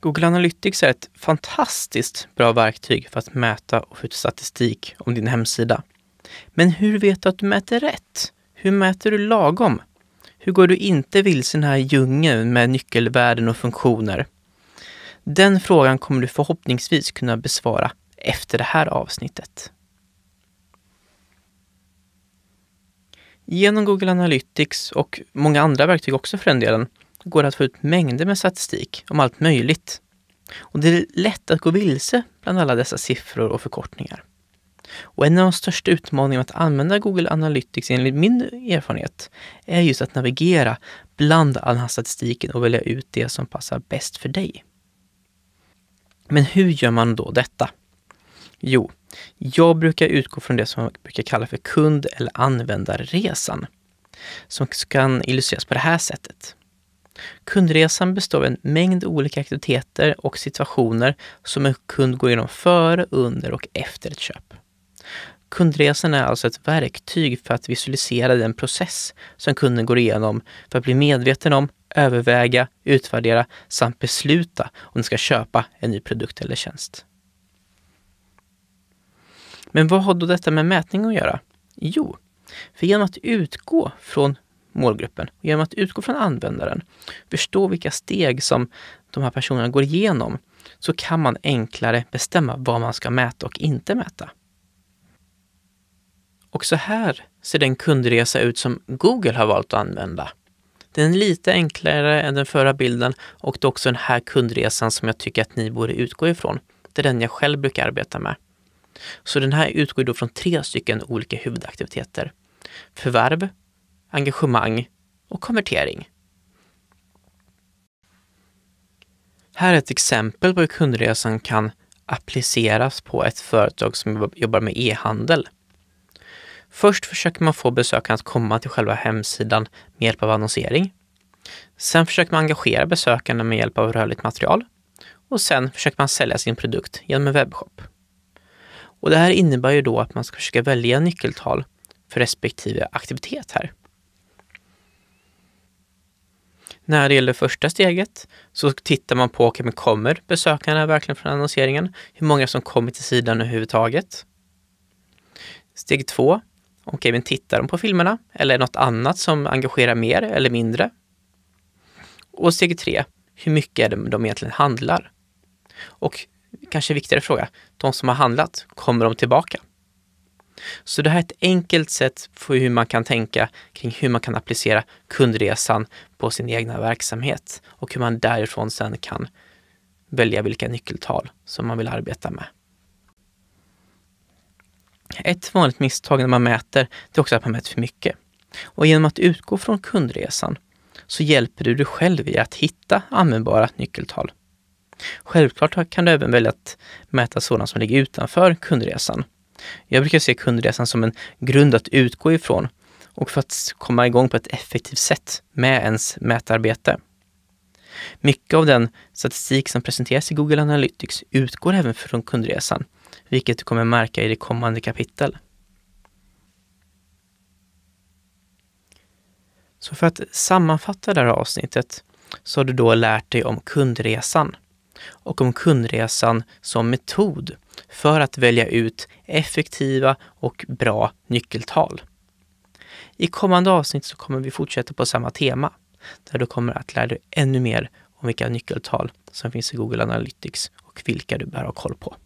Google Analytics är ett fantastiskt bra verktyg för att mäta och få ut statistik om din hemsida. Men hur vet du att du mäter rätt? Hur mäter du lagom? Hur går du inte vilse i den här djungeln med nyckelvärden och funktioner? Den frågan kommer du förhoppningsvis kunna besvara efter det här avsnittet. Genom Google Analytics och många andra verktyg också för den delen går det att få ut mängder med statistik om allt möjligt. Och det är lätt att gå vilse bland alla dessa siffror och förkortningar. Och en av de största utmaningarna med att använda Google Analytics enligt min erfarenhet är just att navigera bland all den här statistiken och välja ut det som passar bäst för dig. Men hur gör man då detta? Jo, jag brukar utgå från det som jag brukar kalla för kund eller användarresan, som kan illustreras på det här sättet. Kundresan består av en mängd olika aktiviteter och situationer som en kund går igenom före, under och efter ett köp. Kundresan är alltså ett verktyg för att visualisera den process som kunden går igenom för att bli medveten om, överväga, utvärdera samt besluta om den ska köpa en ny produkt eller tjänst. Men vad har då detta med mätning att göra? Jo, för genom att utgå från målgruppen. Och genom att utgå från användaren, förstå vilka steg som de här personerna går igenom, så kan man enklare bestämma vad man ska mäta och inte mäta. Så här ser den kundresa ut som Google har valt att använda. Den är lite enklare än den förra bilden och det är också den här kundresan som jag tycker att ni borde utgå ifrån. Det är den jag själv brukar arbeta med. Så den här utgår då från tre stycken olika huvudaktiviteter. Förvärv, engagemang och konvertering. Här är ett exempel på hur kundresan kan appliceras på ett företag som jobbar med e-handel. Först försöker man få besökarna att komma till själva hemsidan med hjälp av annonsering. Sen försöker man engagera besökarna med hjälp av rörligt material. Och sen försöker man sälja sin produkt genom en webbshop. Och det här innebär ju då att man ska försöka välja nyckeltal för respektive aktivitet här. när det gäller första steget så tittar man på, okay, men kommer besökarna verkligen från annonseringen? Hur många som kommer till sidan överhuvudtaget? Steg två, okej, okay, men tittar de på filmerna eller är det något annat som engagerar mer eller mindre? Och steg tre, hur mycket är det de egentligen handlar? Och kanske viktigare fråga, de som har handlat, kommer de tillbaka? Så det här är ett enkelt sätt för hur man kan tänka kring hur man kan applicera kundresan på sin egna verksamhet och hur man därifrån sen kan välja vilka nyckeltal som man vill arbeta med. Ett vanligt misstag när man mäter, det är också att man mäter för mycket. Och genom att utgå från kundresan så hjälper du dig själv i att hitta användbara nyckeltal. Självklart kan du även välja att mäta sådana som ligger utanför kundresan. Jag brukar se kundresan som en grund att utgå ifrån och för att komma igång på ett effektivt sätt med ens mätarbete. Mycket av den statistik som presenteras i Google Analytics utgår även från kundresan, vilket du kommer märka i det kommande kapitel. Så för att sammanfatta det här avsnittet så har du då lärt dig om kundresan och om kundresan som metod för att välja ut effektiva och bra nyckeltal. I kommande avsnitt så kommer vi fortsätta på samma tema, där du kommer att lära dig ännu mer om vilka nyckeltal som finns i Google Analytics och vilka du bör ha koll på.